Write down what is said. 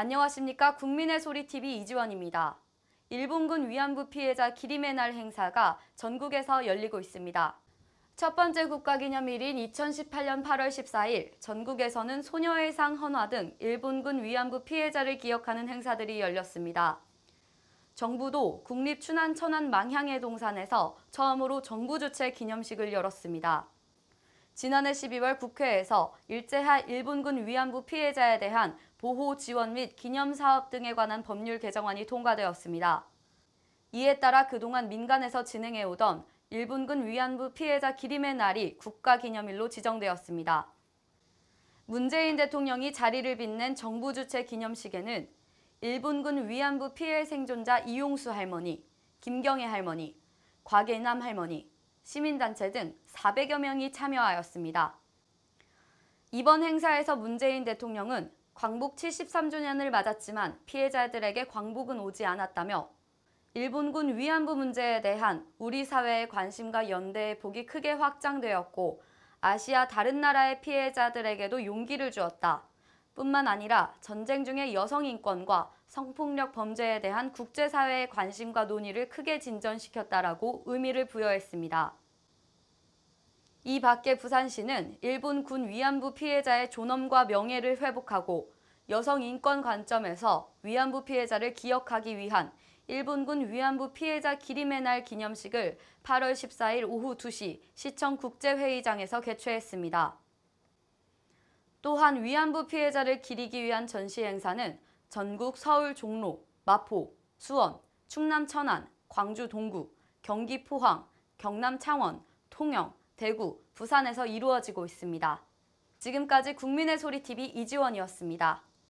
안녕하십니까 국민의 소리 TV 이지원입니다. 일본군 위안부 피해자 기림의 날 행사가 전국에서 열리고 있습니다. 첫 번째 국가기념일인 2018년 8월 14일 전국에서는 소녀의 상 헌화 등 일본군 위안부 피해자를 기억하는 행사들이 열렸습니다. 정부도 국립 춘안 천안 망향의 동산에서 처음으로 정부 주최 기념식을 열었습니다. 지난해 12월 국회에서 일제하 일본군 위안부 피해자에 대한 보호 지원 및 기념 사업 등에 관한 법률 개정안이 통과되었습니다. 이에 따라 그동안 민간에서 진행해오던 일본군 위안부 피해자 기림의 날이 국가기념일로 지정되었습니다. 문재인 대통령이 자리를 빛낸 정부 주최 기념식에는 일본군 위안부 피해 생존자 이용수 할머니, 김경애 할머니, 곽예남 할머니, 시민단체 등 400여 명이 참여하였습니다. 이번 행사에서 문재인 대통령은 광복 73주년을 맞았지만 피해자들에게 광복은 오지 않았다며 일본군 위안부 문제에 대한 우리 사회의 관심과 연대의 폭이 크게 확장되었고 아시아 다른 나라의 피해자들에게도 용기를 주었다. 뿐만 아니라 전쟁 중의 여성 인권과 성폭력 범죄에 대한 국제사회의 관심과 논의를 크게 진전시켰다라고 의미를 부여했습니다. 이 밖에 부산시는 일본 군 위안부 피해자의 존엄과 명예를 회복하고 여성 인권 관점에서 위안부 피해자를 기억하기 위한 일본군 위안부 피해자 기림의 날 기념식을 8월 14일 오후 2시 시청 국제회의장에서 개최했습니다. 또한 위안부 피해자를 기리기 위한 전시 행사는 전국 서울 종로, 마포, 수원, 충남 천안, 광주 동구, 경기 포항, 경남 창원, 통영, 대구, 부산에서 이루어지고 있습니다. 지금까지 국민의 소리 TV 이지원이었습니다.